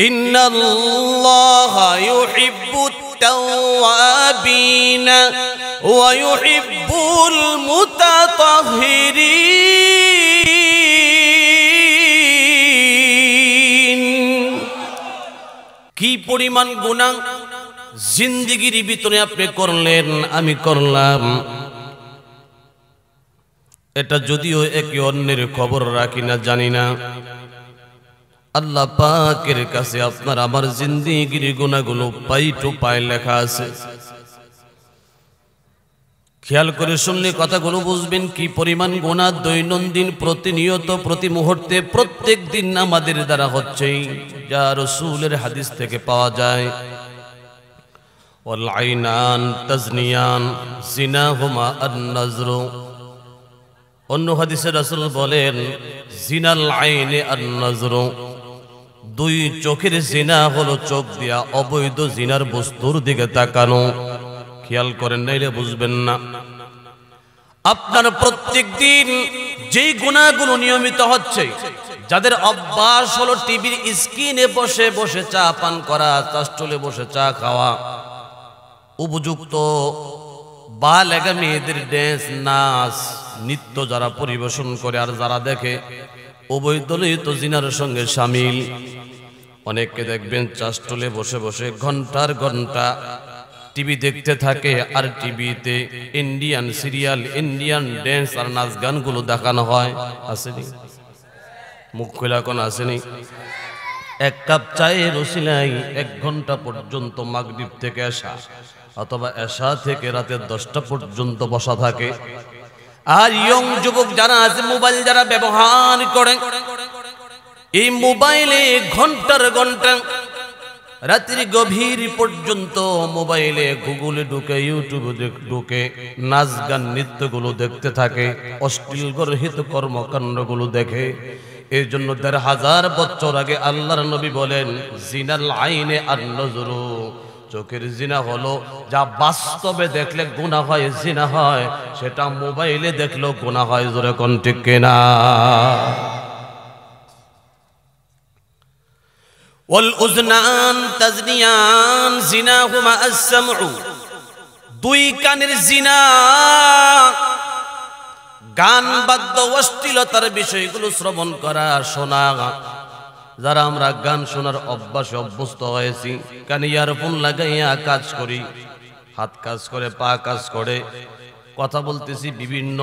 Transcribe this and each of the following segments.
إن الله يحب التوابين ويحب المتطهرين কি পরিমাণ গুণা জিন্দিগির ভিতরে আপনি করলেন আমি করলাম এটা যদিও একে অন্যের খবর রাখি না জানি না আল্লাহ পাকের কাছে আপনার আমার জিন্দিগির গুণাগুলো পাই টু পায় লেখা আছে খেয়াল করে শুনলে কথাগুলো বুঝবেন কি পরিমাণ গোনা দৈনন্দিন প্রতিনিয়ত প্রতি মুহূর্তে প্রত্যেক দিন আমাদের দ্বারা হচ্ছেই যা রসুলের হাদিস থেকে পাওয়া যায় লাইনান তাজনিয়ান تزنيان زناهما النظر অন্য হাদিসের রসুল বলেন জিনাল আইনে আর নজর দুই চোখের জিনা হলো চোখ দিয়া অবৈধ জিনার বস্তুর দিকে তাকানো খেয়াল করেন নাইলে বুঝবেন না আপনার প্রত্যেক দিন যেই গুণাগুলো নিয়মিত হচ্ছে যাদের অভ্যাস হলো টিভির স্ক্রিনে বসে বসে চা পান করা চাষটলে বসে চা খাওয়া উপযুক্ত বা লেগা মেয়েদের ড্যান্স নাচ নৃত্য যারা পরিবেশন করে আর যারা দেখে অবৈধ জিনার সঙ্গে সামিল অনেককে দেখবেন চাষটলে বসে বসে ঘন্টার ঘন্টা টিভি দেখতে থাকে আর টিভিতে ইন্ডিয়ান সিরিয়াল ইন্ডিয়ান ড্যান্স আর নাচ গানগুলো দেখানো হয় আসেনি মুখ খোলা কোন আসেনি এক কাপ চায়ের ওসিলাই এক ঘন্টা পর্যন্ত মাগরীব থেকে আসা অথবা এসা থেকে রাতের দশটা পর্যন্ত বসা থাকে আর ইয়ং যুবক যারা আছে মোবাইল যারা ব্যবহার করে এই মোবাইলে ঘন্টার ঘন্টা রাত্রি গভীর পর্যন্ত মোবাইলে গুগলে ঢুকে ইউটিউবে ঢুকে নাচ গান নৃত্যগুলো দেখতে থাকে অশ্লীল গর্হিত কর্মকাণ্ডগুলো দেখে এই জন্য দেড় হাজার বছর আগে আল্লাহর নবী বলেন জিনাল আইনে আর নজর চোখের জিনা হলো যা বাস্তবে দেখলে গুণা হয় জিনা হয় সেটা মোবাইলে দেখলেও গুণা হয় জোরে কন ঠিক কেনা والأذنان تزنيان زناهما السمع দুই কানের জিনা গান বাদ্য অশ্লীলতার বিষয়গুলো শ্রবণ করা শোনা যারা আমরা গান শোনার অভ্যাসে অভ্যস্ত হয়েছি কানে ইয়ারফোন লাগাইয়া কাজ করি হাত কাজ করে পা কাজ করে কথা বলতেছি বিভিন্ন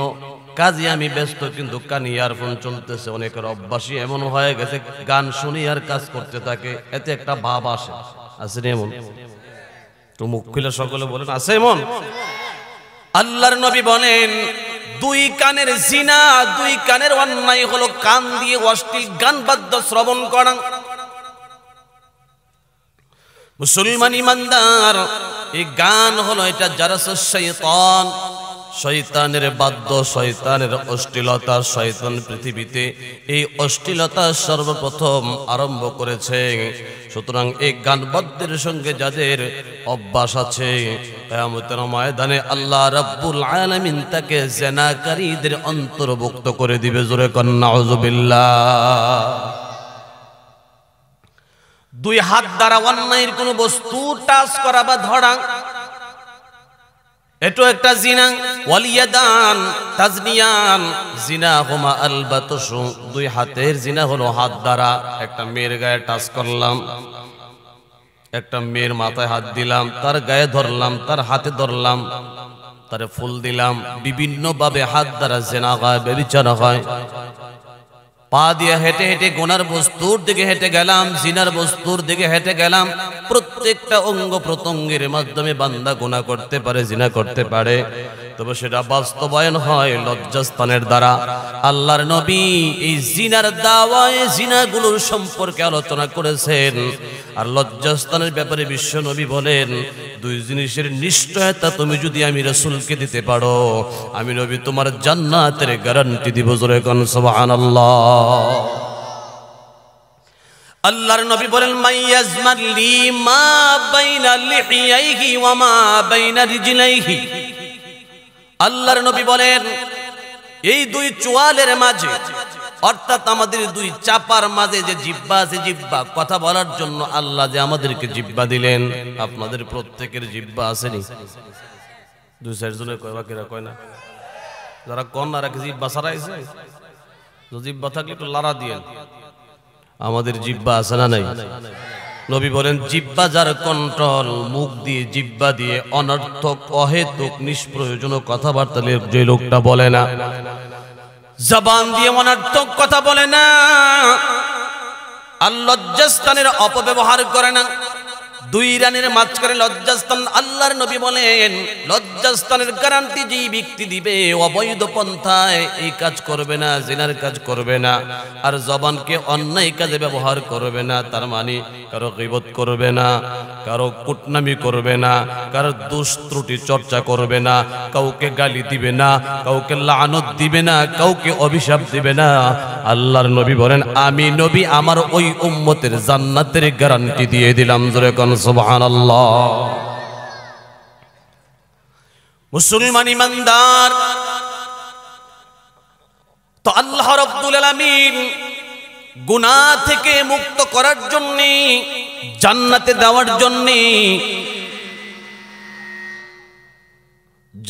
কাজে আমি ব্যস্ত কিন্তু কান ইয়ারফোন চলতেছে অনেকের অভ্যাসী এমন হয়ে গেছে গান শুনি আর কাজ করতে থাকে এতে একটা ভাব আসে আছে এমন তো মুখ খুলে সকলে বলেন আছে এমন আল্লাহর নবী বলেন দুই কানের জিনা দুই কানের অন্যায় হলো কান দিয়ে অশ্লীল গান বাদ্য শ্রবণ করা মুসলমান ইমানদার এই গান হলো এটা যারা শৈতান শয়তানের বাদ্য শয়তানের অশ্লীলতা শয়তান পৃথিবীতে এই অশ্লীলতা সর্বপ্রথম আরম্ভ করেছে সুতরাং এই গান সঙ্গে যাদের অভ্যাস আছে কেয়ামতের ময়দানে আল্লাহ রাব্বুল আলামিন তাকে জেনাকারীদের অন্তর্ভুক্ত করে দিবে জোরে কন্যা দুই হাত দ্বারা অন্যায়ের কোনো বস্তু টাচ করা বা ধরা এটো একটা জিনা ওয়ালিয়াদান তাজনিয়ান জিনা হোমা আলবাতসু দুই হাতের জিনা হলো হাত দ্বারা একটা মেয়ের গায়ে টাচ করলাম একটা মেয়ের মাথায় হাত দিলাম তার গায়ে ধরলাম তার হাতে ধরলাম তারে ফুল দিলাম বিভিন্নভাবে হাত দ্বারা জেনা হয় বেবিচার হয় পা দিয়ে হেঁটে হেঁটে গোনার বস্তুর দিকে হেঁটে গেলাম জিনার বস্তুর দিকে হেঁটে গেলাম প্রত্যেকটা অঙ্গ প্রত্যঙ্গের মাধ্যমে বান্দা গোনা করতে পারে জিনা করতে পারে তবে সেটা বাস্তবায়ন হয় লজ্জাস্থানের দ্বারা আল্লাহর নবী এই জিনার দাওয়ায় জিনাগুলোর সম্পর্কে আলোচনা করেছেন আর লজ্জাস্থানের ব্যাপারে বিশ্ব নবী বলেন দুই জিনিসের নিশ্চয়তা তুমি যদি আমি রসুলকে দিতে পারো আমি নবী তোমার জান্নাতের গ্যারান্টি দিব জোরে কনসবান আল্লাহ আল্লাহর নবী বলেন মাইয়াজমারলি মা বাইনা লিহিয়াইহি ওয়া মা বাইনা রিজলাইহি আল্লাহর নবী বলেন এই দুই চোয়ালের মাঝে অর্থাৎ আমাদের দুই চাপার মাঝে যে জিব্বা আছে জিব্বা কথা বলার জন্য আল্লাহ যে আমাদেরকে জিব্বা দিলেন আপনাদের প্রত্যেকের জিব্বা আসেনি দুই চারজনের কয় বা কেরা কয় না যারা কন্যারা কি জিব্বা সারাইছে তো জিব্বা থাকলে একটু লাড়া দিয়ে আমাদের জিব্বা আছে না নাই নবী বলেন জিব্বা যার কন্ট্রোল মুখ দিয়ে জিব্বা দিয়ে অনর্থক অহেতুক নিষ্প্রয়োজনীয় কথাবার্তা যে লোকটা বলে না জবান দিয়ে অনর্থক কথা বলে না আর লজ্জাস্থানের অপব্যবহার করে না দুই রানের মাঝখানে লজ্জাস্থান আল্লাহর নবী বলেন লজ্জাস্থানের গ্যারান্টি যেই ব্যক্তি দিবে অবৈধ পন্থায় এই কাজ করবে না জেনার কাজ করবে না আর জবানকে অন্যায় কাজে ব্যবহার করবে না তার মানে কারো কিবত করবে না কারো কুটনামি করবে না কারো দোষ চর্চা করবে না কাউকে গালি দিবে না কাউকে লানত দিবে না কাউকে অভিশাপ দিবে না আল্লাহর নবী বলেন আমি নবী আমার ওই উম্মতের জান্নাতের গ্যারান্টি দিয়ে দিলাম জোরে কনস সোহান মুসলমান ইমানদার তো আল্লাহ রব্দুল আলমিন গুনা থেকে মুক্ত করার জন্য জান্নাতে দেওয়ার জন্য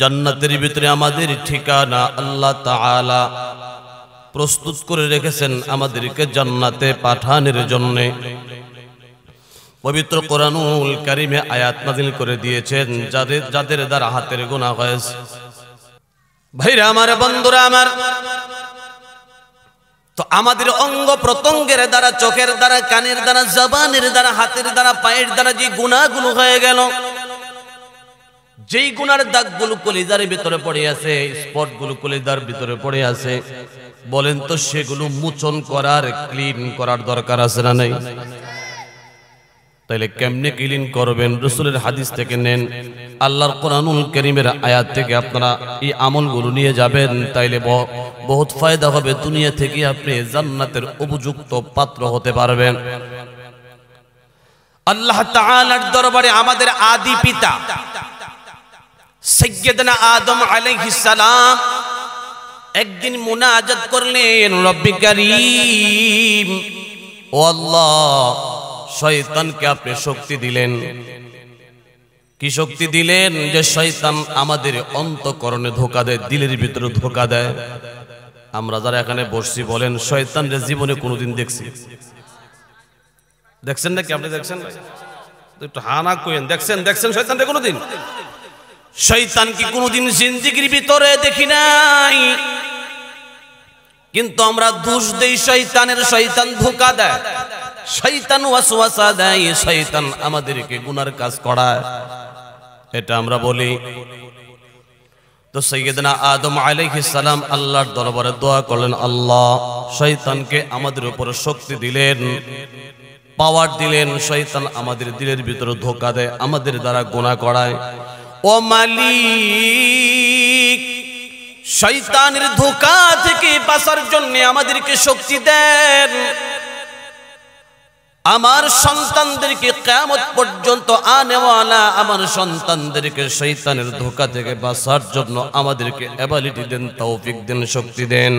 জান্নাতের ভিতরে আমাদের ঠিকানা আল্লাহ তাআলা প্রস্তুত করে রেখেছেন আমাদেরকে জান্নাতে পাঠানোর জন্যে পবিত্র কোরআনুল কারিমে আয়াত নাজিল করে দিয়েছেন যাদের যাদের দ্বারা হাতের গোনা হয়েছে ভাইরা আমার বন্ধুরা আমার তো আমাদের অঙ্গ প্রত্যঙ্গের দ্বারা চোখের দ্বারা কানের দ্বারা জবানের দ্বারা হাতের দ্বারা পায়ের দ্বারা যে গুণাগুলো হয়ে গেল যেই গুণার দাগগুলো কলিজার ভিতরে পড়ে আছে স্পটগুলো কলিজার ভিতরে পড়ে আছে বলেন তো সেগুলো মোচন করার ক্লিন করার দরকার আছে না নাই তাইলে কেমনে কিলিন করবেন রসুলের হাদিস থেকে নেন আল্লাহর কোরআনুল করিমের আয়াত থেকে আপনারা এই আমলগুলো নিয়ে যাবেন তাইলে বহুত ফায়দা হবে দুনিয়া থেকে আপনি জান্নাতের উপযুক্ত পাত্র হতে পারবেন আল্লাহ তাআলার দরবারে আমাদের আদি পিতা সৈয়দনা আদম আলাইহিস সালাম একদিন মুনাজাত করলেন রব্বি কারীম ও আল্লাহ শয়তানকে আপনি শক্তি দিলেন কি শক্তি দিলেন যে শয়তান আমাদের অন্তকরণে ধোকা দেয় দিলের ভিতরে ধোকা দেয় আমরা যারা এখানে বসছি বলেন শয়তান যে জীবনে কোনোদিন দেখছি দেখছেন নাকি আপনি দেখছেন একটু হানা কইেন দেখছেন দেখছেন শয়তান কোনোদিন শয়তান কি কোনোদিন জিন্দিগির ভিতরে দেখি নাই কিন্তু আমরা দোষ দেই শয়তানের শয়তান ধোকা দেয় শৈতান ওয়াসওয়াসা দেয় শৈতান আমাদেরকে গুনার কাজ করায় এটা আমরা বলি তো সৈয়দনা আদম আলাইহিস সালাম আল্লাহর দরবারে দোয়া করলেন আল্লাহ শৈতানকে আমাদের উপর শক্তি দিলেন পাওয়ার দিলেন শৈতান আমাদের দিলের ভিতরে ধোকা দেয় আমাদের দ্বারা গোনা করায় ও মালিক শৈতানের ধোকা থেকে বাঁচার জন্য আমাদেরকে শক্তি দেন আমার সন্তানদেরকে কেমন পর্যন্ত আনেওয়ালা আমার সন্তানদেরকে শৈতানের ধোকা থেকে বাঁচার জন্য আমাদেরকে অ্যাবিলিটি দেন তৌফিক দেন শক্তি দেন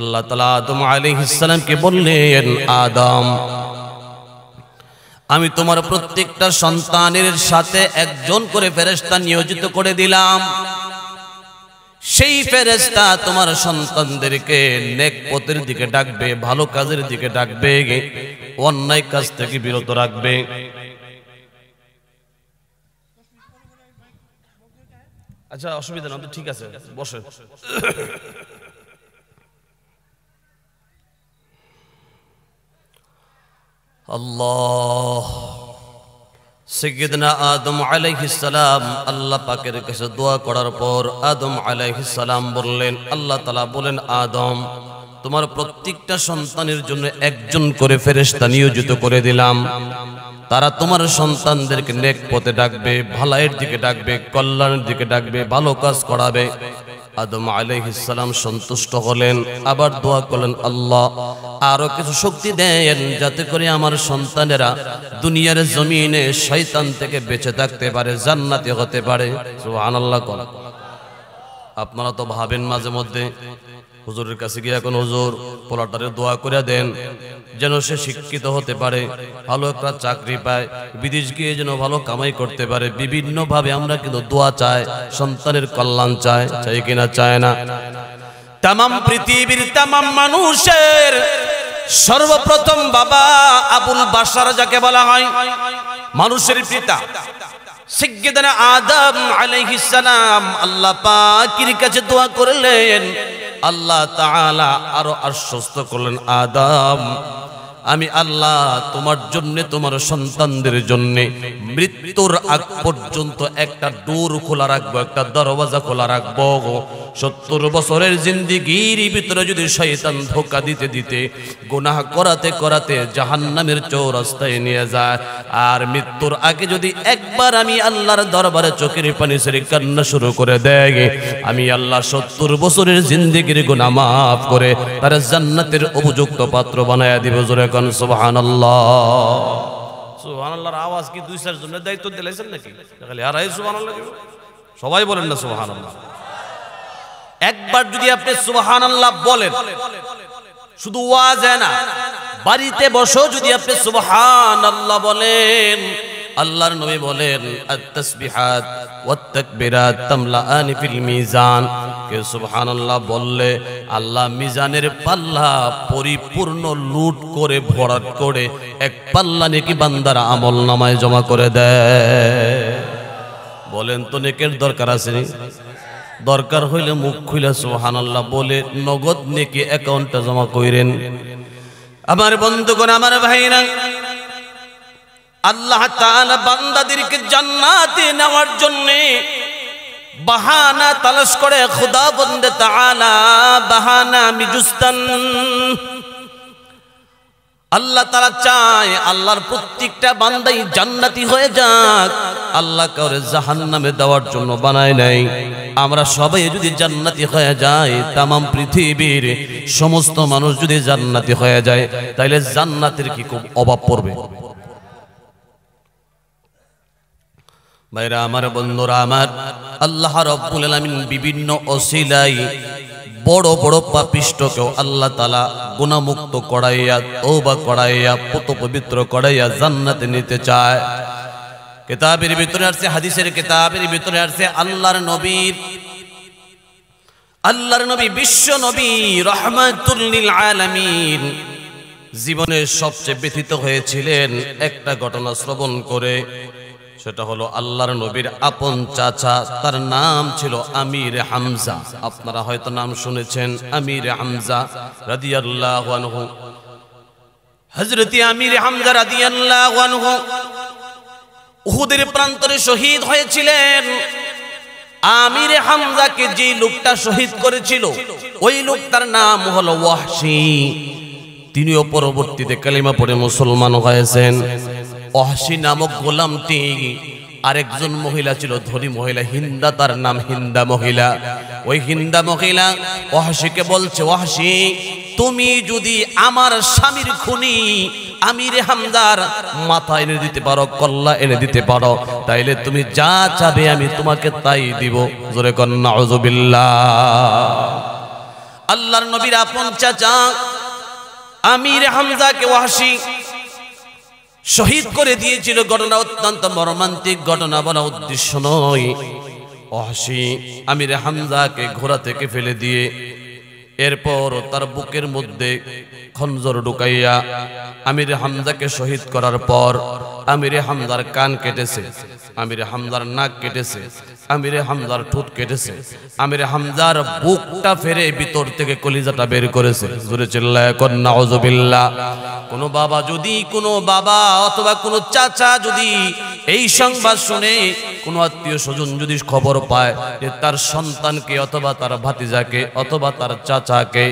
আল্লাহ তালা আদম আলী ইসলামকে বললেন আদম আমি তোমার প্রত্যেকটা সন্তানের সাথে একজন করে ফেরেস্তা নিয়োজিত করে দিলাম সেই ফেরেস্তা তোমার সন্তানদেরকে নেক পথের দিকে ডাকবে ভালো কাজের দিকে ডাকবে অন্যায় কাজ থেকে বিরত রাখবে আচ্ছা অসুবিধা না ঠিক আছে বসে আল্লাহ সিগিদনা আদম আলাইহিসালাম আল্লাহ পাকের কাছে দোয়া করার পর আদম আলাইহিসালাম বললেন আল্লাহ তালা বলেন আদম তোমার প্রত্যেকটা সন্তানের জন্য একজন করে ফেরেস্তা নিয়োজিত করে দিলাম তারা তোমার সন্তানদেরকে নেক পথে ডাকবে ভালাইয়ের দিকে ডাকবে কল্যাণের দিকে ডাকবে ভালো কাজ করাবে আদম আলাইহিসালাম সন্তুষ্ট হলেন আবার দোয়া করলেন আল্লাহ আরো কিছু শক্তি দেন যাতে করে আমার সন্তানেরা দুনিয়ার জমিনে শয়তান থেকে বেঁচে থাকতে পারে জান্নাতি হতে পারে সুবহানাল্লাহ করা আপনারা তো ভাবেন মাঝে মধ্যে হুজুরের কাছে গিয়ে এখন হুজুর পোলাটারে দোয়া করে দেন যেন সে শিক্ষিত হতে পারে ভালো একটা চাকরি পায় বিদেশ গিয়ে যেন ভালো কামাই করতে পারে বিভিন্নভাবে আমরা কিন্তু দোয়া চাই সন্তানের কল্যাণ চায় চাই কিনা চায় না তামাম পৃথিবীর তামাম মানুষের সর্বপ্রথম বাবা আবুল বাসার যাকে বলা হয় মানুষের পিতা আদম আলাইহিস সালাম আল্লাহ পাকের কাছে দোয়া করলেন আল্লাহ তাআলা আরো আশ্বস্ত করলেন আদাম আমি আল্লাহ তোমার জন্য তোমার সন্তানদের জন্য মৃত্যুর আগ পর্যন্ত একটা ডোর খোলা রাখবো একটা দরওয়াজা খোলা রাখবো সত্তর বছরের জিন্দিগির ভিতরে যদি শৈতান ধোকা দিতে দিতে গোনা করাতে করাতে জাহান্নামের চৌরাস্তায় নিয়ে যায় আর মৃত্যুর আগে যদি একবার আমি আল্লাহর দরবারে চোখের পানি সেরে কান্না শুরু করে দেয় আমি আল্লাহ সত্তর বছরের জিন্দিগির গুনাহ মাফ করে তার জান্নাতের উপযুক্ত পাত্র বানায় দিব জোরে কোন সুবহান সুবাহান আল্লাহর আওয়াজ কি দুই চার জনের দায়িত্ব দিলাইছেন নাকি খালি আর এই সুবাহান সবাই বলেন না সুবাহান একবার যদি আপনি সুবাহান বলেন শুধু যায় না বাড়িতে বসেও যদি আপনি সুবাহান বলেন আল্লাহর নবী বলেন আত-তাসবিহাত ওয়াত-তাকবীরাত তামলাআন ফিল মিজান কে সুবহানাল্লাহ বললে আল্লাহ মিজানের পাল্লা পরিপূর্ণ লুট করে ভরাট করে এক পাল্লা নেকি বান্দার আমলনামায় জমা করে দেয় বলেন তো নেকের দরকার আছে দরকার হইলে মুখ খুলে সুবহানাল্লাহ বলে নগদ নেকি অ্যাকাউন্টে জমা কইরেন আমার বন্ধুগণ আমার ভাইরা আল্লাহ তাআলা বান্দাদেরকে জান্নাতে নেওয়ার জন্য বাহানা তালাশ করে খোদা বন্দে তাআলা বাহানা মিজুস্তান আল্লাহ তারা চায় আল্লাহর প্রত্যেকটা বান্দাই জান্নাতি হয়ে যাক আল্লাহ করে জাহান নামে দেওয়ার জন্য বানায় নাই আমরা সবাই যদি জান্নাতি হয়ে যায় তামাম পৃথিবীর সমস্ত মানুষ যদি জান্নাতি হয়ে যায় তাহলে জান্নাতের কি খুব অভাব পড়বে ভাইরা আমার বন্ধুরা আমার আল্লাহ রব্বুল আলমিন বিভিন্ন অশিলাই বড় বড় পাপিষ্টকেও আল্লাহ তালা গুণামুক্ত করাইয়া তৌবা করাইয়া পুত পবিত্র করাইয়া জান্নাতে নিতে চায় কেতাবের ভিতরে আসছে হাদিসের কেতাবের ভিতরে আসছে আল্লাহর নবীর আল্লাহর নবী বিশ্ব নবী রহমাতুল্লিল আলামিন জীবনের সবচেয়ে ব্যথিত হয়েছিলেন একটা ঘটনা শ্রবণ করে সেটা হলো আল্লাহর নবীর আপন চাচা তার নাম ছিল আমির হামজা আপনারা হয়তো নাম শুনেছেন আমির হামজা রাদিয়াল্লাহু আনহু হযরতি আমির হামজা রাদিয়াল্লাহু আনহু উহুদের প্রান্তরে শহীদ হয়েছিলেন আমির হামজাকে যে লোকটা শহীদ করেছিল ওই লোক তার নাম হলো ওয়াহশি তিনিও পরবর্তীতে কালিমা পড়ে মুসলমান হয়েছেন অহসি নামক গোলামটি আরেকজন মহিলা ছিল ধনী মহিলা হিন্দা তার নাম হিন্দা মহিলা ওই হিন্দা মহিলা কে বলছে ওহাসি তুমি যদি আমার স্বামীর খুনি আমির হামদার মাথা এনে দিতে পারো কল্লা এনে দিতে পারো তাইলে তুমি যা চাবে আমি তোমাকে তাই দিব জোরে কন্যা আল্লাহর নবীর আপন চাচা আমির হামদাকে ওয়াসি শহীদ করে দিয়েছিল ঘটনা অত্যন্ত মর্মান্তিক ঘটনা বলা উদ্দেশ্য নয় অহাসি আমির হামজাকে ঘোড়া থেকে ফেলে দিয়ে এরপর তার বুকের মধ্যে খঞ্জর ঢুকাইয়া আমির হামজাকে শহীদ করার পর আমির হামজার কান কেটেছে আমির হামজার নাক কেটেছে আমির হামজার ঠোঁট কেটেছে আমির হামজার বুকটা ফেরে ভিতর থেকে কলিজাটা বের করেছে জোরে চিল্লায় কন্যা অজবিল্লা কোনো বাবা যদি কোনো বাবা অথবা কোনো চাচা যদি এই সংবাদ শুনে কোনো আত্মীয় স্বজন যদি খবর পায় যে তার সন্তানকে অথবা তার ভাতিজাকে অথবা তার চাচাকে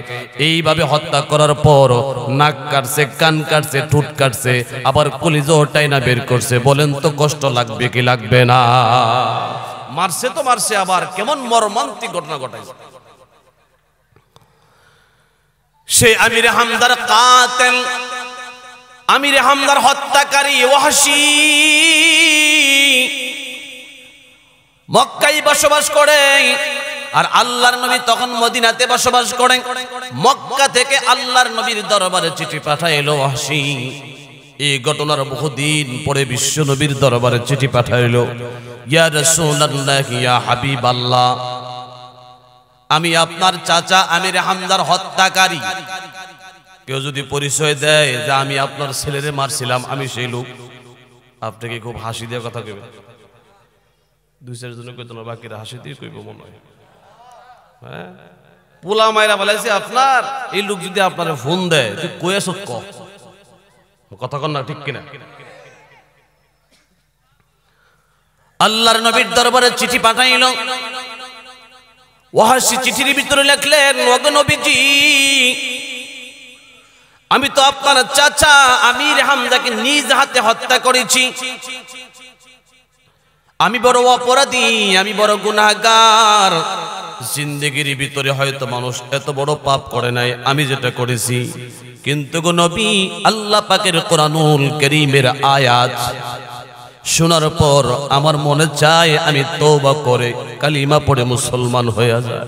এইভাবে হত্যা করার পর করো নাক কাটছে কান কাটছে ঠুট কাটছে আবার কলিজটাই না বের করছে বলেন তো কষ্ট লাগবে কি লাগবে না মারছে তো মারছে আবার কেমন মর্মান্তিক ঘটনা ঘটাইছে সে আমির হামদার কাতেন আমির হামদার হত্যাকারী ওয়াহশি মক্কাই বসবাস করে আর আল্লাহর নবী তখন মদিনাতে বসবাস করেন মক্কা থেকে আল্লাহর নবীর দরবারে চিঠি পাঠাইলো হাসি এই ঘটনার বহুদিন পরে বিশ্ব নবীর দরবারে চিঠি পাঠাইলো ইয়া ইয়া হাবিব আল্লাহ আমি আপনার চাচা আমি রেহামদার হত্যাকারী কেউ যদি পরিচয় দেয় যে আমি আপনার ছেলেরে মারছিলাম আমি সেই লোক আপনাকে খুব হাসি দেওয়ার কথা কইবেন দুই চারজনের কইতো বাকিরা হাসি দিয়ে কইব মনে হয় পোলা হ্যাঁ? মাইরা বলেছে আপনার এই লোক যদি আপনার ফোন দেয় তুই কয়েছ ক কথা কন না ঠিক কিনা আল্লাহর নবীর দরবারে চিঠি পাঠাইল ওহাসি চিঠির ভিতরে লেখলেন ওগ নবীজি আমি তো আপনার চাচা আমির হামজাকে নিজ হাতে হত্যা করেছি আমি বড় অপরাধী আমি বড় গুণাগার জিন্দগির ভিতরে হয়তো মানুষ এত বড় পাপ করে নাই আমি যেটা করেছি কিন্তু গো নবী আল্লাহ পাকের কোরআনুল করিমের আয়াত শোনার পর আমার মনে চায় আমি বা করে কালিমা পড়ে মুসলমান হয়ে যায়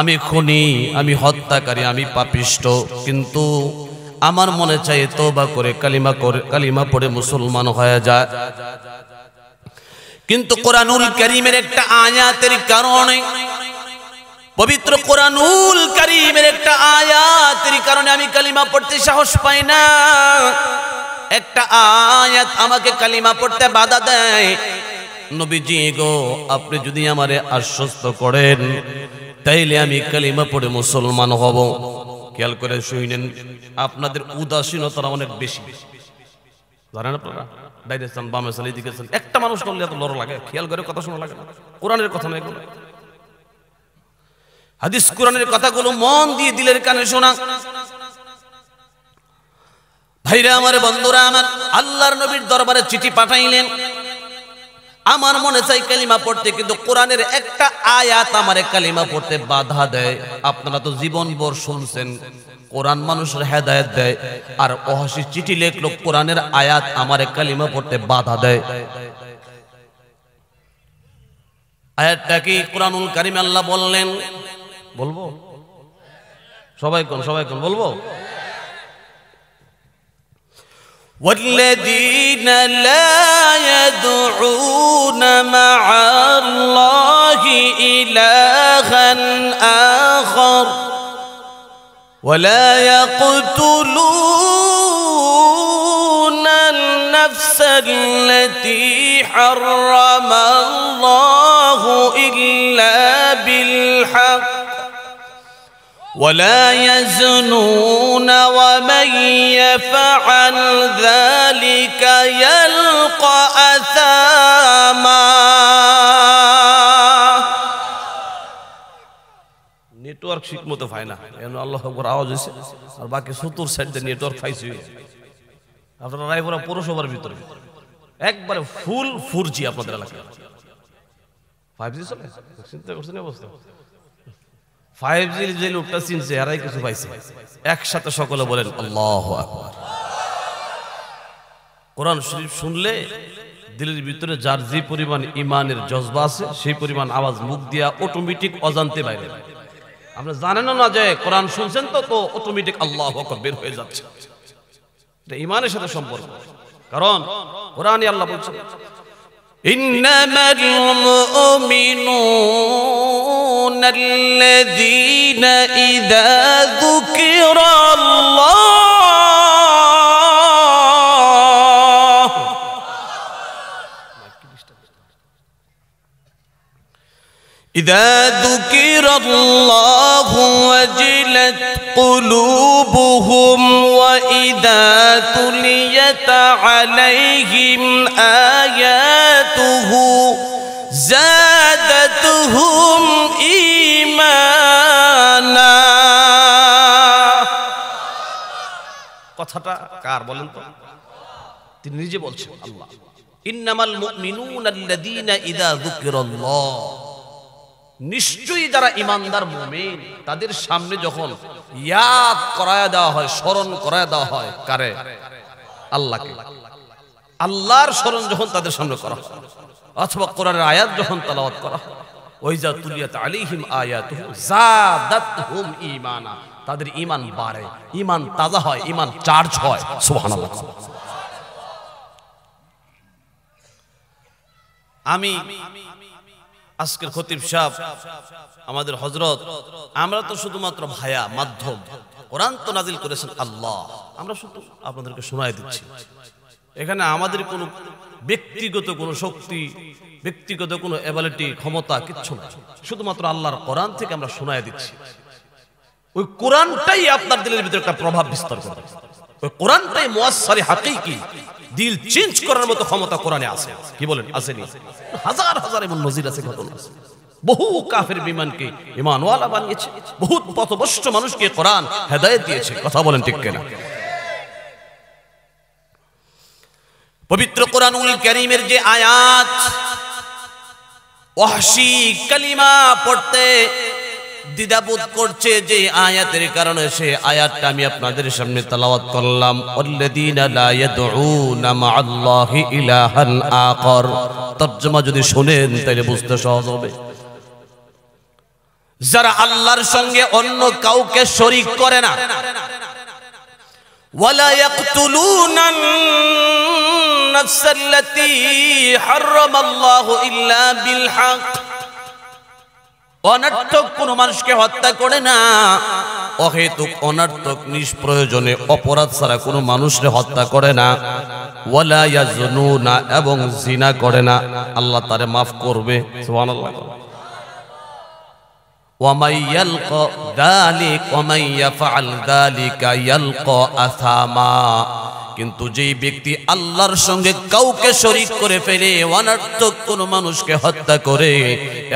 আমি খুনি আমি হত্যাকারী আমি পাপিষ্ট কিন্তু আমার মনে চাই বা করে কালিমা করে কালিমা পড়ে মুসলমান হয়ে যায় কিন্তু কোরআনুল করিমের একটা আয়াতের কারণে পবিত্র কোরআনুল করিমের একটা আয়াতের কারণে আমি কালিমা পড়তে সাহস পাই না একটা আয়াত আমাকে কালিমা পড়তে বাধা দেয় নবীজি গো আপনি যদি আমারে আশ্বস্ত করেন তাইলে আমি কালিমা পড়ে মুসলমান হব খেয়াল করে শুনেন আপনাদের উদাসীনতা অনেক বেশি বেশি জানেন আপনারা বামে এদিকে একটা মানুষ করলে এত লড় লাগে খেয়াল করে কথা শোনা লাগে কোরআনের কথা নয় হাদিস কোরআনের কথাগুলো মন দিয়ে দিলের কানে শোনা ভাইরা আমার বন্ধুরা আমার আল্লাহর নবীর দরবারে চিঠি পাঠাইলেন আমার মনে চাই কালিমা পড়তে কিন্তু কোরআনের একটা আয়াত আমার কালিমা পড়তে বাধা দেয় আপনারা তো জীবন বর শুনছেন কোরআন মানুষের হেদায়ত দেয় আর অহসি চিঠি লেখল কোরআনের আয়াত আমার কালিমা পড়তে বাধা দেয় আয়াতটা কি কোরআনুল কারিম আল্লাহ বললেন বলবো সবাই কোন সবাই কোন বলবো والذين لا يدعون مع الله إلها آخر ولا يقتلون النفس التي حرم الله إلا بالحق ولا يزنون ومن يفعل ذلك يلقى أثاما নেটওয়ার্ক ঠিক মতো পায় না এখন আল্লাহ আওয়াজ হয়েছে আর বাকি সত্তর সাইডে নেটওয়ার্ক পাইছে আপনারা রায়পুরা পৌরসভার ভিতরে একবারে ফুল ফোর জি আপনাদের এলাকায় ফাইভ জি চলে চিন্তা করছেন অবস্থা ফাইভ জি যে লোকটা চিনছে এরাই কিছু পাইছে একসাথে সকলে বলেন আল্লাহ আকবার কোরআন শরীফ শুনলে দিলের ভিতরে যার যে পরিমাণ ইমানের জজবা আছে সেই পরিমাণ আওয়াজ মুখ দিয়া অটোমেটিক অজান্তে বাইরে আপনি জানেন না যে কোরআন শুনছেন তো তো অটোমেটিক আল্লাহ বের হয়ে যাচ্ছে এটা ইমানের সাথে সম্পর্ক কারণ কোরআনই আল্লাহ বলছে إنما المؤمنون الذين إذا ذكر আল্লাহ إذا ذكر الله وجلت قلوبهم وإذا تليت عليهم آياته زادتهم إيمانا কথাটা কার বলেন তো তিনি নিজে বলছেন আল্লাহ ইন্নামাল মুমিনুন আল্লাযীনা ইযা যুকিরাল্লাহ নিশ্চয়ই যারা ইমানদার মোমেন তাদের সামনে যখন ইয়াদ করায়া দেওয়া হয় স্মরণ করায়া দেওয়া হয় কারে আল্লাহকে আল্লাহর স্মরণ যখন তাদের সামনে করা অথবা কোরআনের আয়াত যখন তালাওয়াত করা ওই যা তুলিয়াত আলিহিম আয়াত জাদাত হুম ইমানা তাদের ইমান বাড়ে ইমান তাজা হয় ইমান চার্জ হয় সুবহানাল্লাহ আমি আজকের খতিব সাহ আমাদের হজরত আমরা তো শুধুমাত্র ভায়া মাধ্যম কোরআন তো নাজিল করেছেন আল্লাহ আমরা শুধু আপনাদেরকে শোনাই দিচ্ছি এখানে আমাদের কোনো ব্যক্তিগত কোনো শক্তি ব্যক্তিগত কোনো এবালিটি ক্ষমতা কিচ্ছু না শুধুমাত্র আল্লাহর কোরআন থেকে আমরা শোনাই দিচ্ছি ওই কোরআনটাই আপনার দিলের ভিতরে একটা প্রভাব বিস্তার করবে ওই কোরআনটাই মোয়াসারি হাতেই কি দিল চেঞ্জ করার মতো ক্ষমতা কোরআনে আছে কি বলেন আসেনি হাজার হাজার এমন নজির আছে ঘটনা আছে বহু কাফের বিমানকে ইমানওয়ালা বানিয়েছে বহু পথভ্রষ্ট মানুষকে কোরআন হেদায়েত দিয়েছে কথা বলেন ঠিক কেনা পবিত্র কোরআনুল কারীমের যে আয়াত ওয়াহশি কালিমা পড়তে দ্বিধাবোধ করছে যে আয়াতের কারণে সে আয়াতটা আমি আপনাদের সামনে তালাওয়াত করলাম আকর তর্জমা যদি শোনেন তাহলে বুঝতে সহজ হবে যারা আল্লাহর সঙ্গে অন্য কাউকে শরিক করে না ওয়ালা ইয়াকতুলুনা النفس التي حرم الله إلا بالحق অনার্থক কোনো মানুষকে হত্যা করে না অহেতুক অনার্থক নিষ্প্রয়োজনে অপরাধ ছাড়া কোনো মানুষকে হত্যা করে না ওয়ালা ইয়াজনু না এবং জিনা করে না আল্লাহ তারে মাফ করবে সুবহানাল্লাহ ওয়ামাই ইয়ালকা যালিক কিন্তু যেই ব্যক্তি আল্লাহর সঙ্গে কাউকে শরিক করে ফেলে অনার্থক কোন মানুষকে হত্যা করে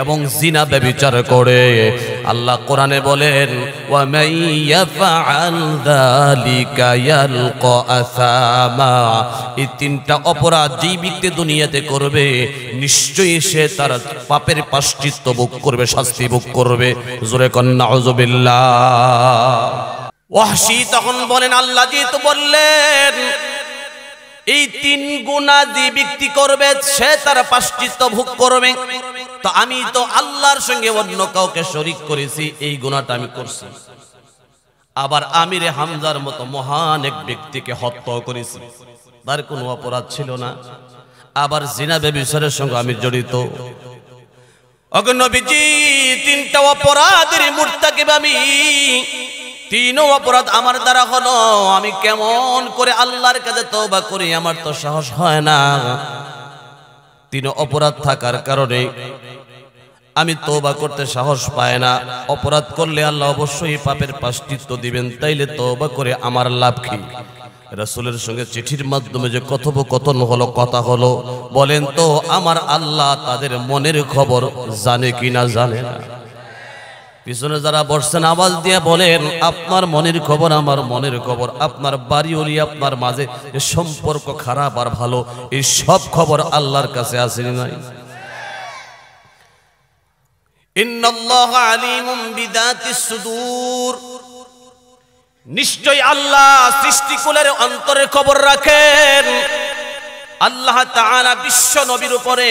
এবং জিনা ব্যবিচার করে আল্লাহ কোরআনে বলেন এই তিনটা অপরাধ যেই ব্যক্তি দুনিয়াতে করবে নিশ্চয়ই সে তার পাপের পাশ্চিত্য ভোগ করবে শাস্তি ভোগ করবে জোরে কন্যা অজবিল্লা ওয়াহশী তখন বলেন আল্লাহ জি তো বললেন এই তিন গুণা যে ব্যক্তি করবে সে তার পাশ্চিত্য ভোগ করবে তো আমি তো আল্লাহর সঙ্গে অন্য কাউকে শরিক করেছি এই গুণাটা আমি করছি আবার আমিরে হামজার মতো মহান এক ব্যক্তিকে হত্যা করেছি তার কোনো অপরাধ ছিল না আবার জিনা বিষয়ের সঙ্গে আমি জড়িত অগ্নবীজি তিনটা অপরাধের মূর্তাকে আমি তিন অপরাধ আমার দ্বারা হলো আমি কেমন করে আল্লাহর কাছে তোবা করি আমার তো সাহস হয় না তিন অপরাধ থাকার কারণে আমি তোবা করতে সাহস পায় না অপরাধ করলে আল্লাহ অবশ্যই পাপের পাশ্চিত্য দিবেন তাইলে তোবা করে আমার লাভ কি রাসূলের সঙ্গে চিঠির মাধ্যমে যে কথোপকথন হলো কথা হলো বলেন তো আমার আল্লাহ তাদের মনের খবর জানে কি না জানে না পিছনে যারা বসছেন আওয়াজ দিয়ে বলেন আপনার মনের খবর আমার মনের খবর আপনার বাড়িওলি আপনার মাঝে সম্পর্ক খারাপ আর ভালো এই সব খবর আল্লাহর কাছে আসেনি নাই নিশ্চয় আল্লাহ সৃষ্টিকুলের অন্তরে খবর রাখেন আল্লাহ বিশ্ব নবীর উপরে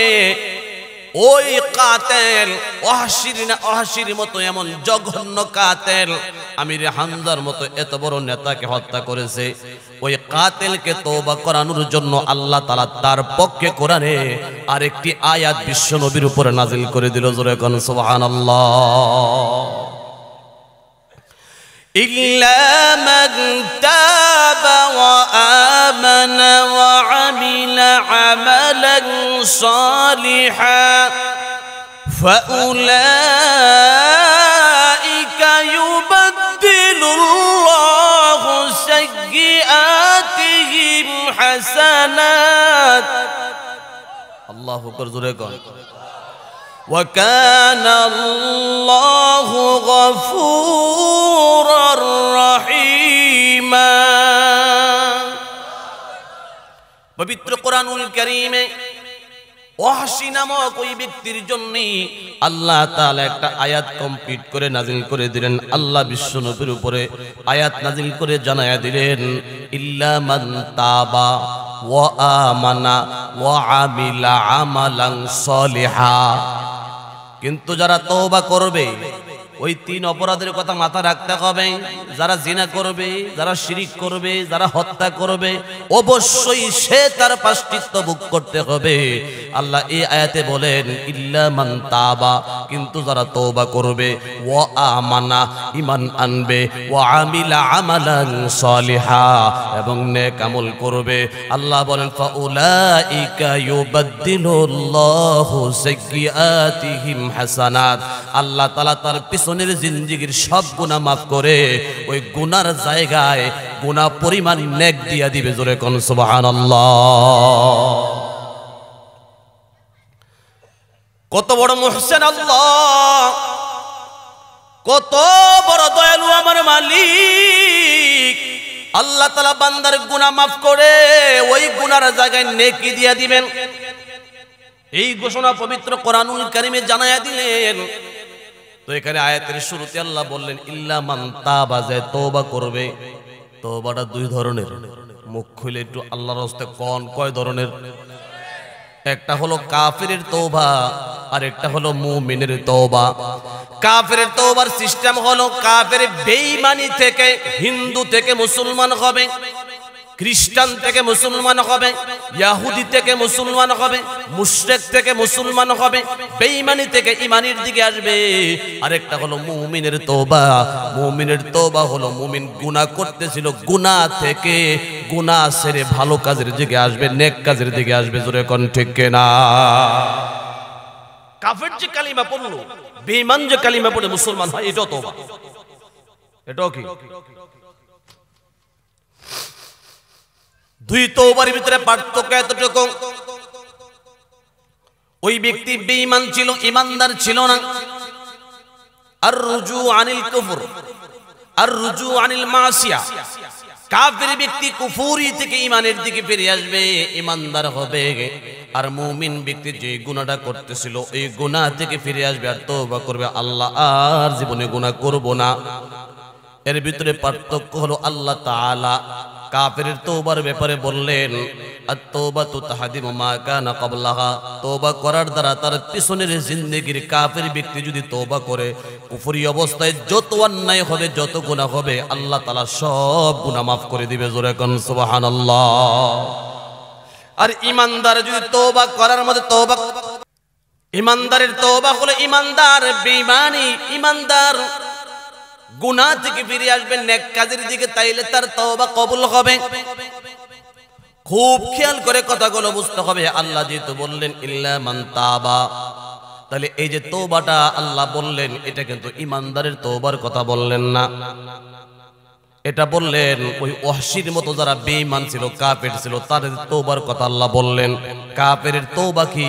ওই কাতেল অহাসির না অহাসির মতো এমন জঘন্য কাতেল আমির হামদার মতো এত বড় নেতাকে হত্যা করেছে ওই কাতেলকে বা করানোর জন্য আল্লাহ তালা তার পক্ষে কোরআনে আরেকটি আয়াত বিশ্ব নবীর উপরে নাজিল করে দিল জোরে কোন আল্লাহ إلا من تاب وآمن وعمل عملا صالحا فأولئك يبدل الله سيئاتهم حسنات الله أكبر ذريكم وكان الله غفورا পবিত্র কোরআনুল করিমে ওয়াহশি নামক ওই ব্যক্তির জন্য আল্লাহ তাআলা একটা আয়াত কমপ্লিট করে নাজিল করে দিলেন আল্লাহ বিশ্ব নবীর উপরে আয়াত নাজিল করে জানায়া দিলেন ইল্লা মান তাবা ওয়া আমানা ওয়া আমিলা আমালান সলিহা কিন্তু যারা তওবা করবে ওই তিন অপরাধের কথা মাথা রাখতে হবে যারা জিনা করবে যারা শিরিক করবে যারা হত্যা করবে অবশ্যই সে তার পাশ্চিত্য ভোগ করতে হবে আল্লাহ এই আয়াতে বলেন ইল্লা মান তাবা কিন্তু যারা তওবা করবে ও আমানা ইমান আনবে ও আমিলা আমালান সলিহা এবং নেক আমল করবে আল্লাহ বলেন ফাউলাইকা ইউবাদদিলুল্লাহু সাইয়্যাতিহিম হাসানাত আল্লাহ তাআলা তার পিছনে জীবনের জিন্দিগির সব গুণা মাফ করে ওই গুনার জায়গায় গুণা পরিমাণ নেক দিয়া দিবে জোরে কোন সুবাহান কত বড় মোহসেন আল্লাহ কত বড় দয়ালু আমার মালিক আল্লাহ তালা বান্দার গুণা মাফ করে ওই গুনার জায়গায় নেকি দিয়া দিবেন এই ঘোষণা পবিত্র কোরআন কারিমে জানাইয়া দিলেন তো এখানে আয়াতের শুরুতে আল্লাহ বললেন ইল্লা মান তাবা যায় তওবা করবে তওবাটা দুই ধরনের মুখ খুলে একটু আল্লাহর হস্তে কোন কয় ধরনের একটা হলো কাফিরের তওবা আর একটা হলো মুমিনের তওবা কাফের তওবার সিস্টেম হলো কাফের বেঈমানি থেকে হিন্দু থেকে মুসলমান হবে খ্রিস্টান থেকে মুসলমান হবে ইয়াহুদি থেকে মুসলমান হবে মুশ্রেক থেকে মুসলমান হবে বেঈমানি থেকে ইমানির দিকে আসবে আরেকটা হলো মুমিনের তোবা মুমিনের তোবা হলো মুমিন গুনাহ করতেছিল গুনাহ থেকে গুনাহ সেরে ভালো কাজের দিকে আসবে নেক কাজের দিকে আসবে জোরে কোন ঠিক না কাফের যে কালিমা পড়লো বেঈমান যে কালিমা পড়ে মুসলমান হয় এটাও তোবা এটাও কি দুই তোবার ভিতরে পার্থক্য এতটুকু ওই ব্যক্তি বেঈমান ছিল ইমানদার ছিল না আর রুজু আনিল কুফর আর রুজু আনিল মাসিয়া কাফের ব্যক্তি কুফুরি থেকে ইমানের দিকে ফিরে আসবে ইমানদার হবে আর মুমিন ব্যক্তি যে গুণাটা করতেছিল এই গুণা থেকে ফিরে আসবে আর তওবা করবে আল্লাহ আর জীবনে গুণা করব না এর ভিতরে পার্থক্য হলো আল্লাহ তাআলা কাফের তোবার ব্যাপারে বললেন তোবা তো তাহাদিম মা কানা কবলাহা তোবা করার দ্বারা তার পিছনের জিন্দগির কাফের ব্যক্তি যদি তোবা করে কুফুরি অবস্থায় যত অন্যায় হবে যত গুণা হবে আল্লাহ তালা সব গুণা মাফ করে দিবে জোরে কন আল্লাহ আর ইমানদার যদি তোবা করার মধ্যে তোবা ইমানদারের তৌবা হলে ইমানদার বেইমানি ইমানদার গুনা থেকে ফিরে আসবে নেক কাজের দিকে তাইলে তার তওবা কবুল হবে খুব খেয়াল করে কথাগুলো বুঝতে হবে আল্লাহ যেহেতু বললেন ইল্লা মান তাবা তাহলে এই যে তোবাটা আল্লাহ বললেন এটা কিন্তু ইমানদারের তৌবার কথা বললেন না এটা বললেন ওই অহসির মতো যারা বেঈমান ছিল কাফের ছিল তাদের তোবার কথা আল্লাহ বললেন কাফের তৌবা কি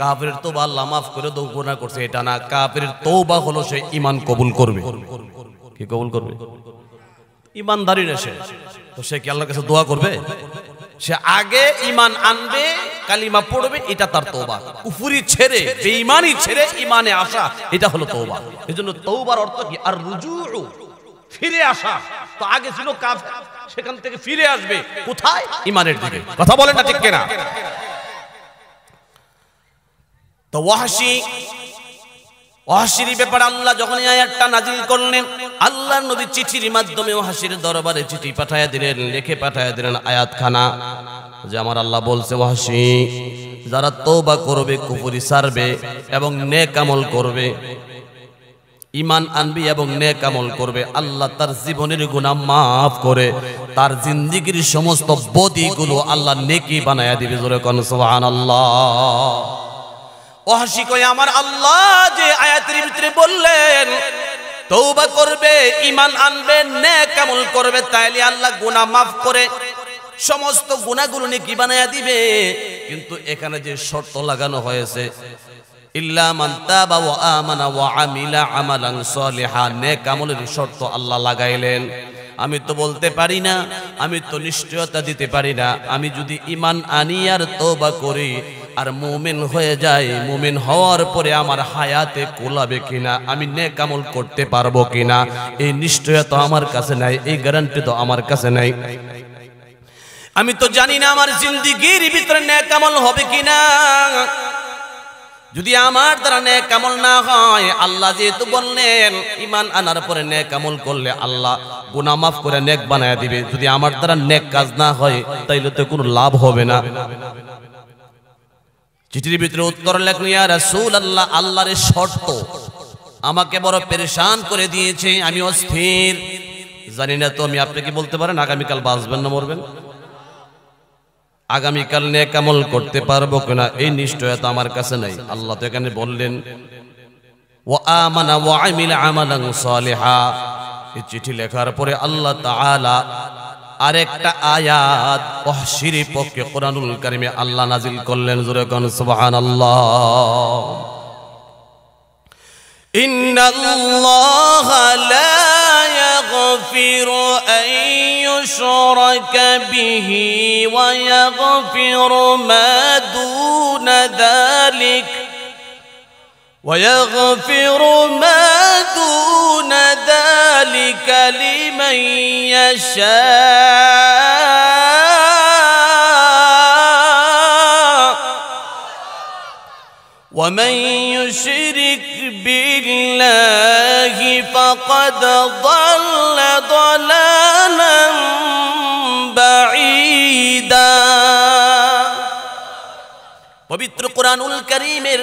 কাফের তোবা আল্লাহ মাফ করে দৌ গুণা করছে এটা না কাফের তৌবা হলো সে ইমান কবুল করবে কি কবুল করবে ইমানদারি না সে তো সে কি আল্লাহর কাছে দোয়া করবে সে আগে ইমান আনবে কালিমা পড়বে এটা তার তোবা উফুরি ছেড়ে বেঈমানি ছেড়ে ইমানে আসা এটা হলো এই এজন্য তৌবার অর্থ কি আর রুজু ফিরে আসা তো আগে ছিল কাফের সেখান থেকে ফিরে আসবে কোথায় ইমানের দিকে কথা বলেন না ঠিক কেনা তো ওয়াহাসি ওয়াহাসির ব্যাপারে আল্লাহ যখন আয়াতটা নাজিল করলেন আল্লাহর নবী চিঠির মাধ্যমে ওয়াহাসির দরবারে চিঠি পাঠায় দিলেন লিখে পাঠায় দিলেন আয়াতখানা যে আমার আল্লাহ বলছে ওয়াহাসি যারা তৌবা করবে কুপুরি সারবে এবং নেক আমল করবে ইমান আনবি এবং নেক আমল করবে আল্লাহ তার জীবনের গুণা মাফ করে তার জিন্দিগির সমস্ত বদিগুলো আল্লাহ নেকি বানায়া দিবে জোরে কন সুবহানাল্লাহ অহাসি আমার আল্লাহ যে আয়াতের ভিতরে বললেন তৌবা করবে ইমান আনবে নে কেমন করবে তাইলে আল্লাহ গুনা মাফ করে সমস্ত গুণাগুলো কি বানাইয়া দিবে কিন্তু এখানে যে শর্ত লাগানো হয়েছে ইল্লা শর্ত আল্লাহ লাগাইলেন আমি তো বলতে পারি না আমি তো নিশ্চয়তা দিতে পারি না আমি যদি ইমান আনি আর বা করি আর মোমেন হয়ে যায় মোমেন হওয়ার পরে আমার হায়াতে কোলাবে কিনা আমি নেকামল করতে পারবো কিনা এই নিশ্চয়তা আমার কাছে নাই এই গ্যারান্টি তো আমার কাছে নাই আমি তো জানি না আমার জিন্দিগির ভিতরে নেকামল হবে কিনা যদি আমার দ্বারা নে কামল না হয় আল্লাহ যেহেতু বললেন ইমান আনার পরে নে কামল করলে আল্লাহ গুনা মাফ করে নেক বানায় দিবে যদি আমার দ্বারা নেক কাজ না হয় তাইলে তো কোনো লাভ হবে না চিঠির ভিতরে উত্তর লেখুন ইয়া রাসূল আল্লাহ আল্লাহরে শর্ত আমাকে বড় পরেশান করে দিয়েছে আমি অস্থির জানি না তো আমি আপনাকে বলতে পারেন আগামীকাল বাঁচবেন না মরবেন আগামীকাল নেক আমল করতে পারবো কিনা এই নিশ্চয়তা আমার কাছে নাই আল্লাহ তো এখানে বললেন ও আমানা ও আমিল আমালাং সালেহা এই চিঠি লেখার পরে আল্লাহ তাআলা আরেকটা আয়াত অহশির পক্ষে কোরআনুল কারিমে আল্লাহ নাজিল করলেন জোরে কন সুবহানাল্লাহ ইন্নাল্লাহা লা يغفر أن يشرك به ويغفر ما دون ذلك ويغفر ما دون ذلك لمن يشاء ومن يشرك بالله فقد ضل পবিত্র কোরআনুল করিমের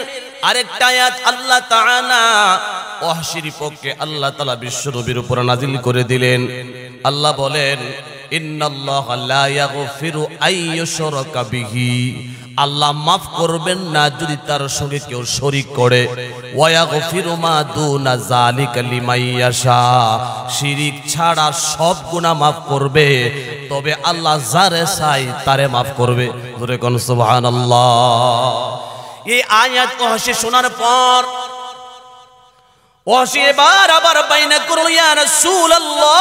আরেকটা আয়াত আল্লাহ তাআলা ওয়াহশির পক্ষে আল্লাহ তাআলা বিশ্বনবীর উপর নাজিল করে দিলেন আল্লাহ বলেন ইন্নাল্লাহা লা ইয়াগফিরু আইয়ুশরাকা বিহি আল্লাহ মাফ করবেন না যদি তার সঙ্গে কেউ শরিক করে শিরিক ছাড়া সব গুণা মাফ করবে তবে আল্লাহ যারে চাই তারে মাফ করবে এই আয়াত ওহাসি শোনার পর ওহাসি এবার আবার বাইনা করল ইয়া রাসূলুল্লাহ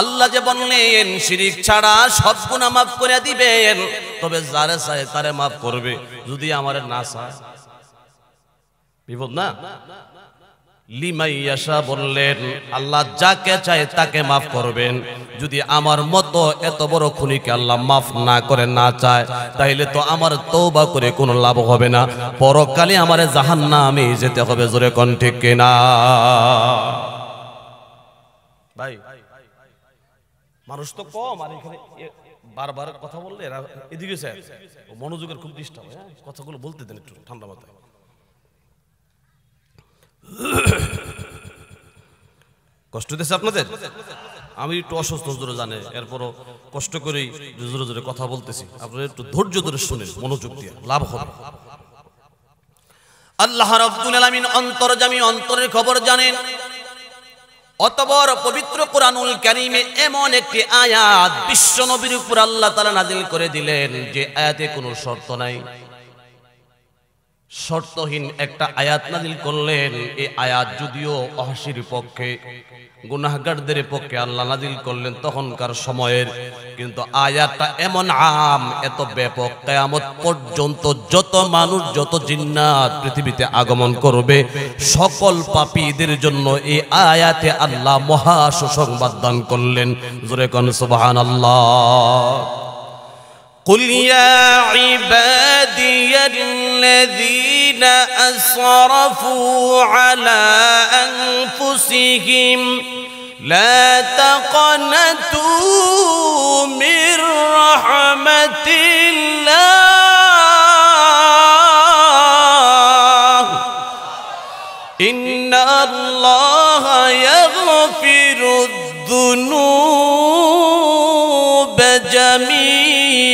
আল্লাহ যে বললেন শিরিক ছাড়া সব মাফ করে দিবেন তবে যারে চায় তারে মাফ করবে যদি আমার না চায় বিপদ না লিমাইয়াশা বললেন আল্লাহ যাকে চায় তাকে মাফ করবেন যদি আমার মতো এত বড় খুনিকে আল্লাহ মাফ না করে না চায় তাইলে তো আমার তৌবা করে কোনো লাভ হবে না পরকালে আমার জাহান্না আমি যেতে হবে জোরে কণ্ঠে কেনা ভাই মানুষ তো কম আর এখানে বারবার কথা বললে এরা এদিকে স্যার মনোযোগের খুব ডিস্টার্ব হ্যাঁ কথাগুলো বলতে দেন একটু ঠান্ডা মাথায় কষ্ট দিয়েছে আপনাদের আমি একটু অসুস্থ জোরে জানে এরপরও কষ্ট করেই জোরে জোরে কথা বলতেছি আপনারা একটু ধৈর্য ধরে শুনে মনোযোগ দিয়ে লাভ হবে আল্লাহ রব্দুল আলমিন অন্তর্জামী অন্তরের খবর জানেন অতবর পবিত্র কোরআনুল কারিমে এমন একটি আয়াত বিশ্ব নবীর উপর আল্লাহ তালা নাজিল করে দিলেন যে আয়াতে কোনো শর্ত নাই শর্তহীন একটা আয়াত নাজিল করলেন এই আয়াত যদিও অহাসির পক্ষে গুনাহগারদের পক্ষে আল্লাহ নাজিল করলেন তখনকার সময়ের কিন্তু আয়াতটা এমন আম এত ব্যাপক কেয়ামত পর্যন্ত যত মানুষ যত জিন্নাত পৃথিবীতে আগমন করবে সকল পাপীদের জন্য এই আয়াতে আল্লাহ মহা সুসংবাদ দান করলেন জোরে কন আল্লাহ قل يا عبادي الذين أسرفوا على أنفسهم لا تقنطوا من رحمة الله إن الله يغفر الذنوب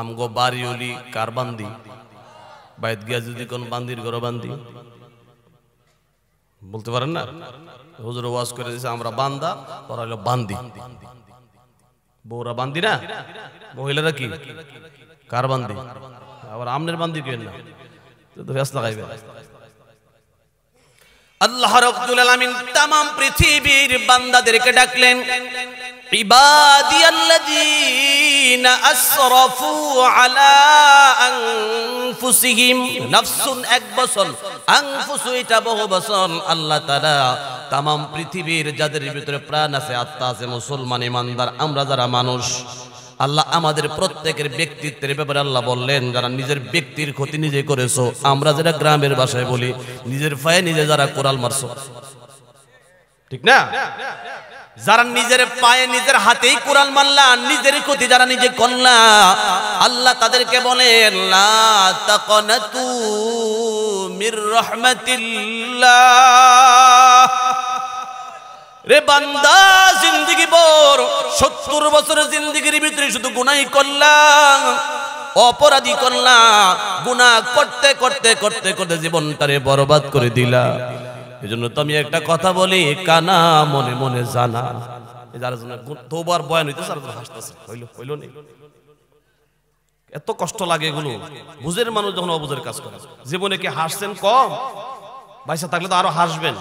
আমগো বাড়ি অলি কার বান্দি বাইত গিয়া যদি কোন বান্দির ঘর বান্দি বলতে পারেন না হুজুর ওয়াজ করে দিয়েছে আমরা বান্দা ওরা হলো বান্দি বউরা বান্দি না মহিলারা কি কার বান্দি আবার আমনের বান্দি কেন না ব্যস্ত লাগাইবে আল্লাহ রব্দুল আলমিন তাম পৃথিবীর বান্দাদেরকে ডাকলেন আলা এক বছর বহু বছর আল্লাহ পৃথিবীর যাদের ভিতরে প্রাণ আছে আত্মা আছে মুসলমান ইমানদার আমরা যারা মানুষ আল্লাহ আমাদের প্রত্যেকের ব্যক্তিত্বের ব্যাপারে আল্লাহ বললেন যারা নিজের ব্যক্তির ক্ষতি নিজে করেছো আমরা যেটা গ্রামের বাসায় বলি নিজের পায়ে নিজে যারা কোরাল মারছো ঠিক না যারা নিজের পায়ে নিজের হাতেই কোরআন মারলা নিজের ক্ষতি যারা নিজে করলা আল্লাহ তাদেরকে বলেন মির রহমাতিল্লাহ রে বান্দা জিন্দিগি বর সত্তর বছরের জিন্দিগির ভিতরে শুধু গুনাই করলাম অপরাধী করলা গুণা করতে করতে করতে করতে জীবনটারে বরবাদ করে দিলা এজন্য তো আমি একটা কথা বলি কানা মনে মনে জানা যারা তোবার বয়ান হইতেছে সারা হাসতেছে হইল হইল নেই এত কষ্ট লাগে এগুলো বুঝের মানুষ যখন অবুঝের কাজ করে জীবনে কি হাসছেন কম বাইসা থাকলে তো আরো হাসবেন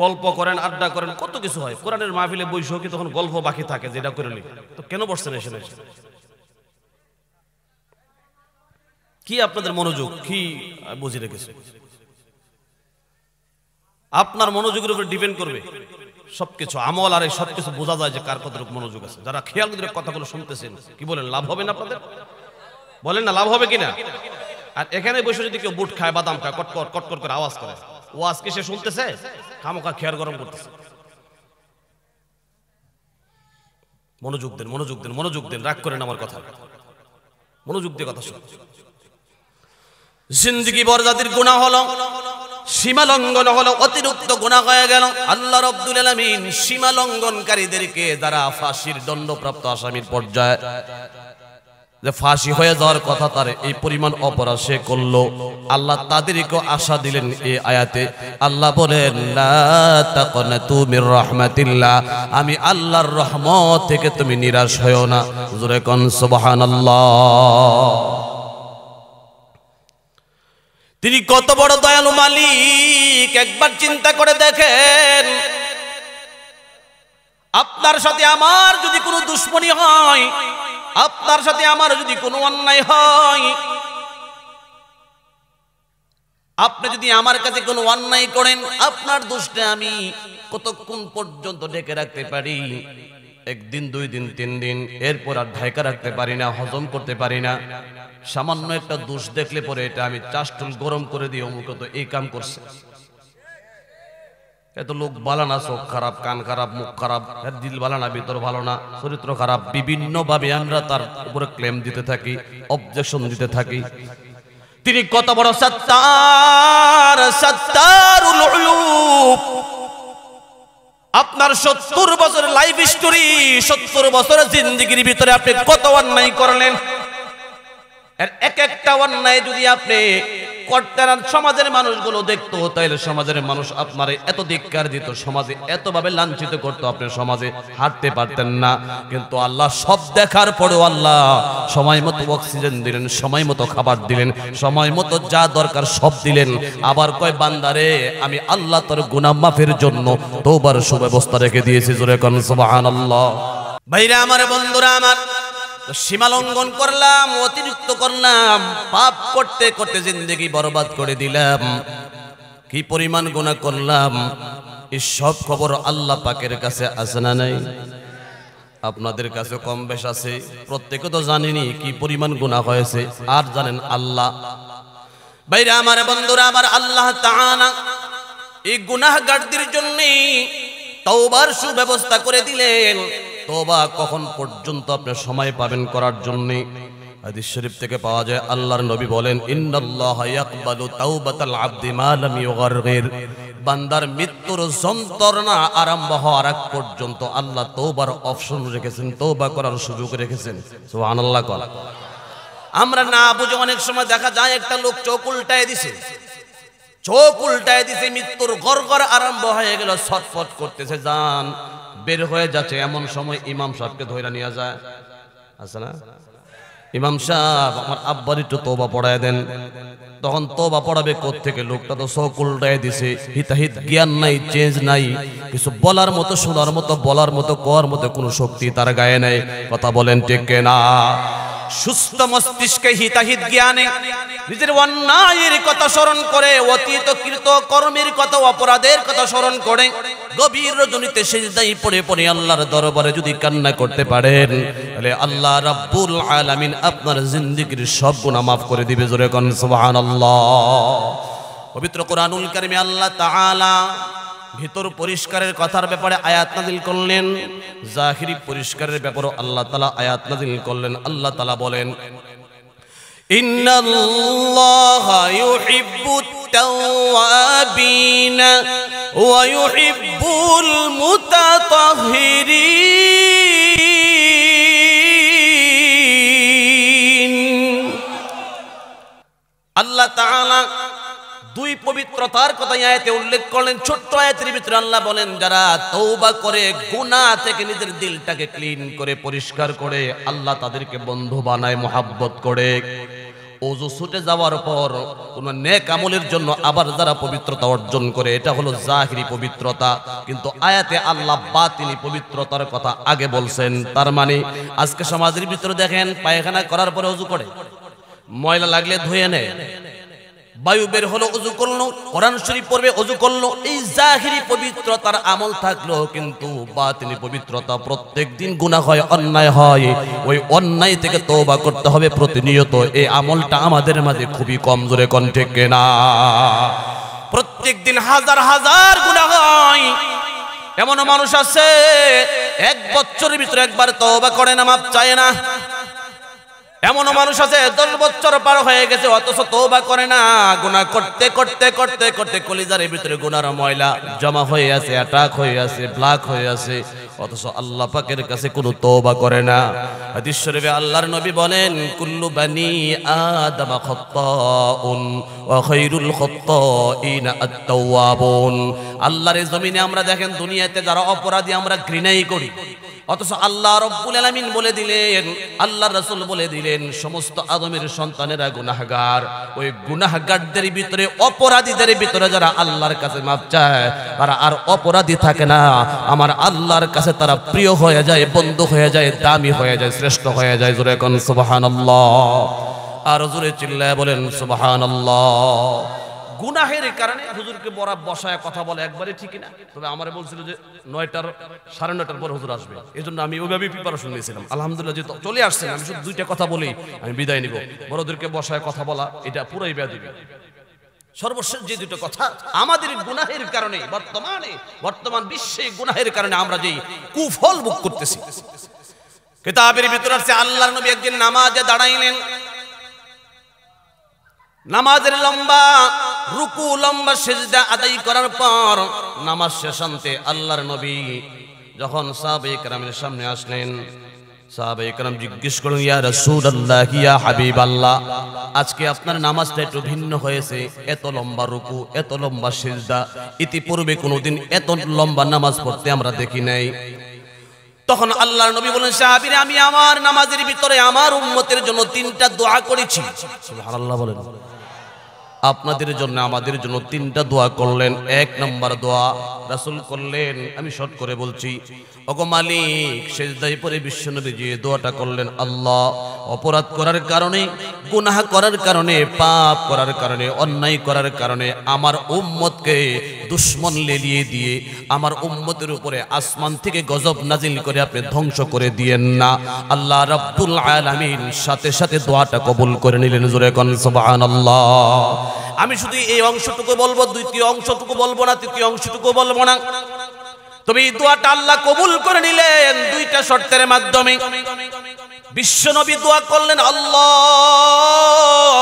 গল্প করেন আড্ডা করেন কত কিছু হয় কোরআনের মাহফিলে কি তখন গল্প বাকি থাকে যেটা করে তো কেন বসছেন এসে কি আপনাদের মনোযোগ কি বুঝে রেখেছে আপনার মনোযোগের উপর ডিপেন্ড করবে সবকিছু আমল আর এই সবকিছু বোঝা যায় যে কার কতটুক মনোযোগ আছে যারা খেয়াল করে কথাগুলো শুনতেছেন কি বলেন লাভ হবে না আপনাদের বলেন না লাভ হবে কিনা আর এখানে বসে যদি কেউ বুট খায় বাদাম খায় কটকট কটকট করে আওয়াজ করে ও আজকে সে শুনতেছে খামোখা খেয়ার গরম করতেছে মনোযোগ দেন মনোযোগ দেন মনোযোগ দেন রাগ করেন আমার কথা মনোযোগ দিয়ে কথা শুন জিন্দগি বরজাতির গুণা হলো সীমা লঙ্ঘন হলো অতিরিক্ত গুণা হয়ে গেল আল্লাহ রব্দুল আলমিন সীমা লঙ্ঘনকারীদেরকে যারা ফাঁসির দণ্ডপ্রাপ্ত আসামির পর্যায়ে যে ফাঁসি হয়ে যাওয়ার কথা তার এই পরিমাণ অপরাধ সে করল আল্লাহ তাদেরকে আশা দিলেন এই আয়াতে আল্লাহ বলেন তুমি রহমাতিল্লা আমি আল্লাহর রহমত থেকে তুমি নিরাশ হয়েও না জোরে কন সুবাহান তিনি কত বড় দয়ালু মালিক একবার চিন্তা করে দেখেন আপনার সাথে আমার যদি কোনো দুশ্মনী হয় আপনার সাথে আমার যদি কোনো অন্যায় হয় আপনি যদি আমার কাছে কোনো অন্যায় করেন আপনার দোষটা আমি কতক্ষণ পর্যন্ত ঢেকে রাখতে পারি একদিন দুই দিন তিন দিন এরপর আর ঢাকা রাখতে পারি না হজম করতে পারি না সামান্য একটা দোষ দেখলে পরে এটা আমি চাষ গরম করে দিয়ে অমুকত এই কাম করছে এত লোক বালা না চোখ খারাপ কান খারাপ মুখ খারাপ দিল বালা না ভিতর ভালো না চরিত্র খারাপ বিভিন্নভাবে আমরা তার উপরে ক্লেম দিতে থাকি অবজেকশন দিতে থাকি তিনি কত বড় সত্তার সত্তার আপনার সত্তর বছরের লাইফ স্টোরি সত্তর বছরের জিন্দিগির ভিতরে আপনি কত অন্যায় করলেন এক একটা অন্যায় যদি আপনি করতেন সমাজের মানুষগুলো দেখতো তাইলে সমাজের মানুষ আপনার এত ধিক্কার দিত সমাজে এতভাবে লাঞ্ছিত করতো আপনি সমাজে হাঁটতে পারতেন না কিন্তু আল্লাহ সব দেখার পরেও আল্লাহ সময় মতো অক্সিজেন দিলেন সময় মতো খাবার দিলেন সময় মতো যা দরকার সব দিলেন আবার কয় বান্দারে আমি আল্লাহ তোর গুনাহ জন্য তোবার সুব্যবস্থা রেখে দিয়েছি জোরে কন সুবহানাল্লাহ আল্লাহ ভাইরা আমার বন্ধুরা আমার সীমালঙ্ঘন সীমা লঙ্ঘন করলাম অতিরিক্ত করলাম পাপ করতে করতে জিন্দগি বরবাদ করে দিলাম কি পরিমাণ গোনা করলাম এই সব খবর আল্লাহ পাকের কাছে আছে না নাই আপনাদের কাছে কম বেশ আছে প্রত্যেকে তো জানিনি কি পরিমাণ গুণা হয়েছে আর জানেন আল্লাহ বাইরে আমার বন্ধুরা আমার আল্লাহ তাহানা এই গুনাহ গাড়তির জন্যে তওবার সুব্যবস্থা করে দিলেন তোবা কখন পর্যন্ত আপনি সময় পাবেন করার জন্য হাদিস শরীফ থেকে পাওয়া যায় আল্লাহর নবী বলেন ইন্নাল্লাহ ইয়াকবালু তাওবাতাল আবদি মা লাম ইউগাররির বান্দার মৃত্যুর যন্ত্রণা আরম্ভ হওয়ার আগ পর্যন্ত আল্লাহ তৌবার অপশন রেখেছেন তৌবা করার সুযোগ রেখেছেন সুবহানাল্লাহ কল আমরা না বুঝে অনেক সময় দেখা যায় একটা লোক চোখ উল্টায় দিছে চোখ উল্টায় দিছে মৃত্যুর গড়গড় আরম্ভ হয়ে গেল ছটফট করতেছে জান বের হয়ে যাচ্ছে এমন সময় ইমাম সাহেবকে ধৈরা নিয়ে যায় আছে না ইমাম সাহেব আমার আব্বার একটু তোবা পড়ায় দেন তখন তোবা পড়াবে থেকে লোকটা তো সকল উল্টায় দিছে হিতাহিত জ্ঞান নাই চেঞ্জ নাই কিছু বলার মতো শোনার মতো বলার মতো কর মতো কোনো শক্তি তার গায়ে নেই কথা বলেন টেকে না সুস্থ মস্তিষ্কে হিতাহিত জ্ঞানে নিজের অন্যায়ের কথা স্মরণ করে অতীত কৃত কর্মের কথা অপরাধের কথা স্মরণ করে গভীর জনিতে সেজদাই পড়ে পড়ে আল্লাহর দরবারে যদি কান্না করতে পারেন তাহলে আল্লাহ রাব্বুল আলামিন আপনার জিন্দিগির সব গুণা মাফ করে দিবে জোরে কন সুবহানাল্লাহ পবিত্র কোরআনুল কারিমে আল্লাহ তাআলা ভিতর পরিষ্কারের কথার ব্যাপারে আয়াত নাজিল করলেন জাহিরি পরিষ্কারের ব্যাপারে আল্লাহ তালা আয়াত নাজিল করলেন আল্লাহ তালা বলেন ويحب المتطهرين الله تعالى দুই পবিত্রতার কথা আয়াতে উল্লেখ করলেন ছোট্ট আয়াতের ভিতরে আল্লাহ বলেন যারা তৌবা করে গুণা থেকে নিজের দিলটাকে ক্লিন করে পরিষ্কার করে আল্লাহ তাদেরকে বন্ধু বানায় মোহাব্বত করে ওজু ছুটে যাওয়ার পর কোনো নেক আমলের জন্য আবার যারা পবিত্রতা অর্জন করে এটা হলো জাহিরি পবিত্রতা কিন্তু আয়াতে আল্লাহ বা তিনি পবিত্রতার কথা আগে বলছেন তার মানে আজকে সমাজের ভিতরে দেখেন পায়খানা করার পরে অজু করে ময়লা লাগলে ধুয়ে নেয় বায়ু বের হলো অজু করলো কোরআন শরীফ পড়বে অজু করলো এই জাহিরি পবিত্রতার আমল থাকলো কিন্তু বাতিনি পবিত্রতা প্রত্যেক দিন গুণা হয় অন্যায় হয় ওই অন্যায় থেকে তওবা করতে হবে প্রতিনিয়ত এই আমলটা আমাদের মাঝে খুবই কমজোরে কণ্ঠে কেনা প্রত্যেক দিন হাজার হাজার গুণা হয় এমন মানুষ আছে এক বছরের ভিতরে একবার তওবা করে না মাপ চায় না এমন মানুষ আছে দশ বছর পার হয়ে গেছে অথচ বা করে না গুণা করতে করতে করতে করতে কলিজারের ভিতরে গুনার ময়লা জমা হয়ে আছে অ্যাটাক হয়ে আছে ব্লাক হয়ে আছে অথচ আল্লাহ পাকের কাছে কোনো তোবা করে না হাদিস শরীফে আল্লাহর নবী বলেন কুল্লু বানি আদম খাত্তাউন ওয়া খায়রুল খাত্তাইন আত-তাওয়াবুন আল্লাহর জমিনে আমরা দেখেন দুনিয়াতে যারা অপরাধী আমরা ঘৃণাই করি অথচ আল্লাহ রাব্বুল আলামিন বলে দিলেন আল্লাহর রাসূল বলে দিলেন সমস্ত আদমের সন্তানেরা গুনাহগার ওই গুনাহগারদের ভিতরে অপরাধীদের ভিতরে যারা আল্লাহর কাছে মাপ চায় তারা আর অপরাধী থাকে না আমার আল্লাহর কাছে কাছে তারা প্রিয় হয়ে যায় বন্ধু হয়ে যায় দামি হয়ে যায় শ্রেষ্ঠ হয়ে যায় জোরে কোন সুবাহান আর জোরে চিল্লায় বলেন সুবাহান গুনাহের কারণে হুজুরকে বড় বসায় কথা বলে একবারে ঠিক না তবে আমার বলছিল যে নয়টার সাড়ে নয়টার পর হুজুর আসবে এই জন্য আমি ওইভাবেই প্রিপারেশন নিয়েছিলাম আলহামদুলিল্লাহ যে চলে আসছেন আমি শুধু দুইটা কথা বলি আমি বিদায় নিব বড়দেরকে বসায় কথা বলা এটা পুরাই ব্যাধিবি সর্বশেষ যে দুটো কথা আমাদের গুনাহের কারণে বর্তমানে বর্তমান বিশ্বে গুনাহের কারণে আমরা যে কুফল ভোগ করতেছি কিতাবের ভিতরে আছে আল্লাহ নবী একদিন নামাজে দাঁড়াইলেন নামাজের লম্বা রুকু লম্বা সেজদা আদায় করার পর নামাজ শেষান্তে আল্লাহর নবী যখন সাবেক রামের সামনে আসলেন সাহাবা একরাম জিজ্ঞেস করুন ইয়া রাসূলুল্লাহ ইয়া হাবিবাল্লাহ আজকে আপনার নামাজটা একটু ভিন্ন হয়েছে এত লম্বা রুকু এত লম্বা সিজদা ইতিপূর্বে কোনোদিন এত লম্বা নামাজ পড়তে আমরা দেখি নাই তখন আল্লাহর নবী বলেন সাহাবীরা আমি আমার নামাজের ভিতরে আমার উম্মতের জন্য তিনটা দোয়া করেছি সুবহানাল্লাহ বলেন আপনাদের জন্য আমাদের জন্য তিনটা দোয়া করলেন এক নম্বর দোয়া রাসুল করলেন আমি শর্ট করে বলছি অগো মালিক সেজদাই পরে বিশ্বনবী যে দোয়াটা করলেন আল্লাহ অপরাধ করার কারণে গুনাহ করার কারণে পাপ করার কারণে অন্যায় করার কারণে আমার উম্মতকে দুশ্মন লেলিয়ে দিয়ে আমার উম্মতের উপরে আসমান থেকে গজব নাজিল করে আপনি ধ্বংস করে দিয়েন না আল্লাহ রাব্বুল আলামিন সাথে সাথে দোয়াটা কবুল করে নিলেন জোরে কন সুবহানাল্লাহ আমি শুধু এই অংশটুকু বলবো দ্বিতীয় অংশটুকু বলবো না তৃতীয় অংশটুকু বলবো না তুমি দোয়াটা আল্লাহ কবুল করে নিলেন দুইটা শর্তের মাধ্যমে নবী দোয়া করলেন আল্লাহ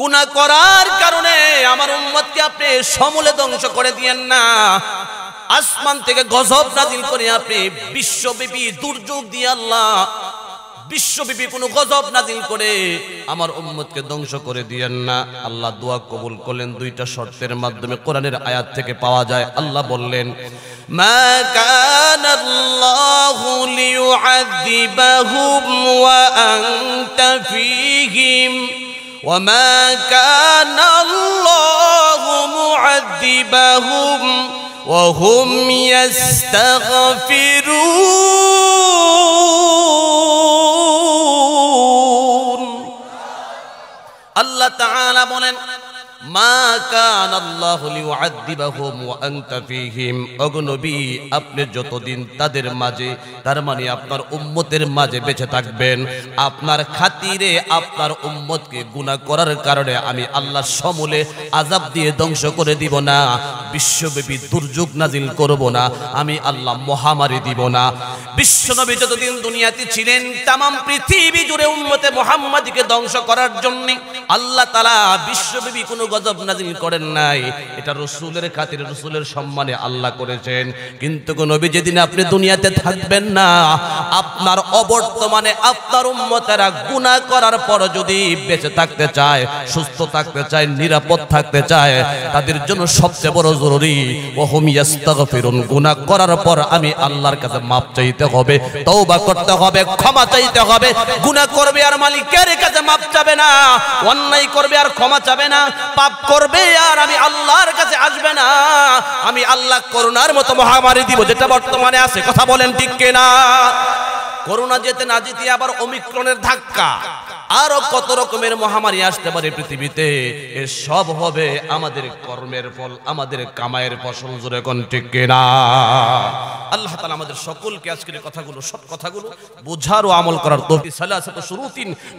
গুণা করার কারণে আমার উন্মতকে আপনি সমূলে ধ্বংস করে দিয়েন না আসমান থেকে গজব নাজিল করে আপনি বিশ্বব্যাপী দুর্যোগ দিয়ে আল্লাহ বিশ্বব্যাপী কোনো গজব নাজিল করে আমার উম্মতকে ধ্বংস করে দিয়েন না আল্লাহ দোয়া কবুল করলেন দুইটা শর্তের মাধ্যমে কোরআনের আয়াত থেকে পাওয়া যায় আল্লাহ বললেন ما আল্লাহ তাআলা বলেন আপনি যতদিন তাদের মাঝে তার মানে আপনার উম্মতের মাঝে বেঁচে থাকবেন আপনার খাতিরে আপনার করার কারণে আমি আল্লাহ দিয়ে ধ্বংস করে দিব না বিশ্বব্যাপী দুর্যোগ নাজিল করব না আমি আল্লাহ মহামারী দিব না বিশ্বনবী যতদিন দুনিয়াতে ছিলেন তাম পৃথিবী জুড়ে উম্মতে মোহাম্মদকে ধ্বংস করার জন্য আল্লাহ তালা বিশ্বব্যাপী কোনো গজব নাজিল করেন নাই এটা রসুলের খাতির রসুলের সম্মানে আল্লাহ করেছেন কিন্তু নবী যেদিন আপনি দুনিয়াতে থাকবেন না আপনার অবর্তমানে আপনার উন্মতেরা গুণা করার পর যদি বেঁচে থাকতে চায় সুস্থ থাকতে চায় নিরাপদ থাকতে চায় তাদের জন্য সবচেয়ে বড় জরুরি ওহম ইয়াস্তাগফিরুন করার পর আমি আল্লাহর কাছে মাপ চাইতে হবে তওবা করতে হবে ক্ষমা চাইতে হবে গুণা করবে আর মালিকের কাছে মাপ চাবে না অন্যায় করবে আর ক্ষমা চাবে না পাপ পাপ করবে আর আমি আল্লাহর কাছে আসবে না আমি আল্লাহ করুণার মতো মহামারী দিব যেটা বর্তমানে আছে কথা বলেন ঠিক কেনা করোনা যেতে না যেতে আবার অমিক্রণের ধাক্কা আরো কত রকমের মহামারী আসতে পারে পৃথিবীতে সব হবে আমাদের কর্মের ফল আমাদের কামায়ের ফসল জোরে কোন ঠিক কিনা আল্লাহ তালা আমাদের সকলকে আজকের কথাগুলো সব কথাগুলো বোঝার ও আমল করার তো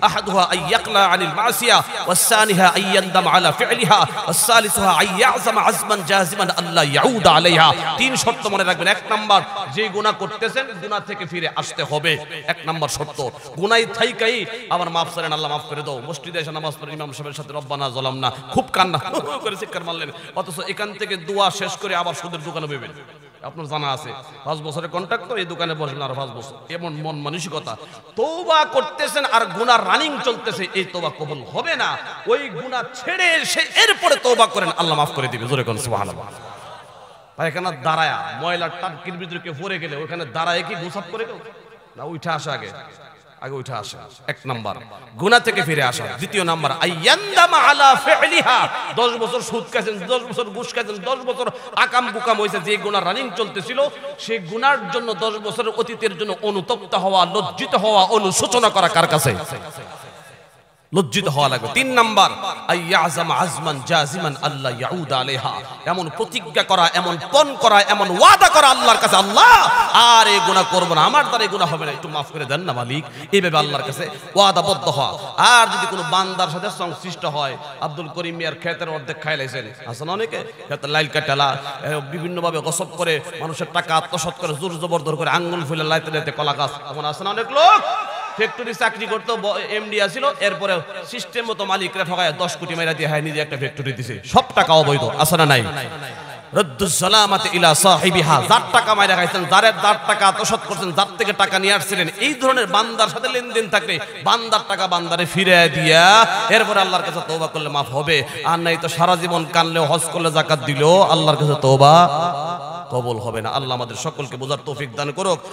আহাদুহা আইয়াকলা আনিল মাসিয়া ওয়াসানিহা আইয়ান্দাম আলা ফিলিহা ওয়াসালিসুহা আইয়াজাম আজমান আল্লাহ ইয়াউদ আলাইহা তিন শর্ত মনে রাখবেন এক নাম্বার যে গুণা করতেছেন গুণা থেকে ফিরে আসতে হবে এক নম্বর শর্ত গুনাই থাই কাই আমার মাফ সারেন আল্লাহ মাফ করে দাও মসজিদে এসে নামাজ পড়ে ইমাম সাহেবের সাথে রব্বানা জলাম না খুব কান্না করে চিৎকার মারলেন অথচ এখান থেকে দোয়া শেষ করে আবার সুদের দোকানে বেবেন আপনার জানা আছে পাঁচ বছরের কন্ট্রাক্ট তো এই দোকানে বসবেন আর পাঁচ বছর এমন মন মানসিকতা তোবা করতেছেন আর গুনার রানিং চলতেছে এই তোবা কবল হবে না ওই গুনা ছেড়ে এসে এরপরে তোবা করেন আল্লাহ মাফ করে দিবে জোরে কোন সুবহানাল্লাহ পায়খানা দাঁড়ায়া ময়লার টাকির ভিতরে কেউ পড়ে গেলে ওখানে দাঁড়ায় কি গোসাপ করে গেল না উঠা আসা আগে আগে উঠা আসা এক নাম্বার গুনাহ থেকে ফিরে আসা দ্বিতীয় নাম্বার আইয়ান্দামা আলা ফিলিহা 10 বছর সুদ খাইছেন দশ বছর ঘুষ খাইছেন দশ বছর আকাম বুকাম হয়েছে যে গুনাহ রানিং চলতেছিল সেই গুণার জন্য দশ বছরের অতীতের জন্য অনুতপ্ত হওয়া লজ্জিত হওয়া অনুশোচনা করা কার কাছে লজ্জিত হওয়া লাগবে তিন নাম্বার আইয়াজাম আজমান জাজিমান আল্লাহ ইয়াউদ আলাইহা এমন প্রতিজ্ঞা করা এমন পণ করা এমন ওয়াদা করা আল্লাহর কাছে আল্লাহ আর এই গুনাহ করব না আমার দ্বারা গুনাহ হবে না একটু মাফ করে দেন না মালিক এইভাবে আল্লাহর কাছে ওয়াদাবদ্ধ হওয়া আর যদি কোনো বান্দার সাথে সংশ্লিষ্ট হয় আব্দুল করিম মিয়ার ক্ষেতের অর্ধেক খাই লাইছেন আসেন অনেকে ক্ষেতের লাইল কাটালা বিভিন্নভাবে গসব করে মানুষের টাকা আত্মসাৎ করে জোর জবরদর করে আঙ্গুল ফুলে লাইতে লাইতে কলা গাছ এমন আসেন অনেক লোক ফ্যাক্টরি চাকরি করতো এমডি আছিল এরপরে সিস্টেম মতো মালিকরা ঠকায় দশ কোটি মাইরা দিয়ে হ্যাঁ নিজে একটা ফ্যাক্টরি দিয়েছে সব টাকা অবৈধ আছে না নাই রদ্দুসালামাতে ইলা সাহিবিহা যার টাকা মাইরা খাইছেন যার যার টাকা আত্মসাত করছেন যার থেকে টাকা নিয়ে আসছিলেন এই ধরনের বান্দার সাথে লেনদেন থাকে বান্দার টাকা বান্দারে ফিরে দিয়া এরপর আল্লাহর কাছে তওবা করলে মাফ হবে আর নাই তো সারা জীবন কানলেও হজ করলে জাকাত দিলো আল্লাহর কাছে তওবা কবল হবে না আল্লাহ আমাদের সকলকে বোঝার তৌফিক দান করুক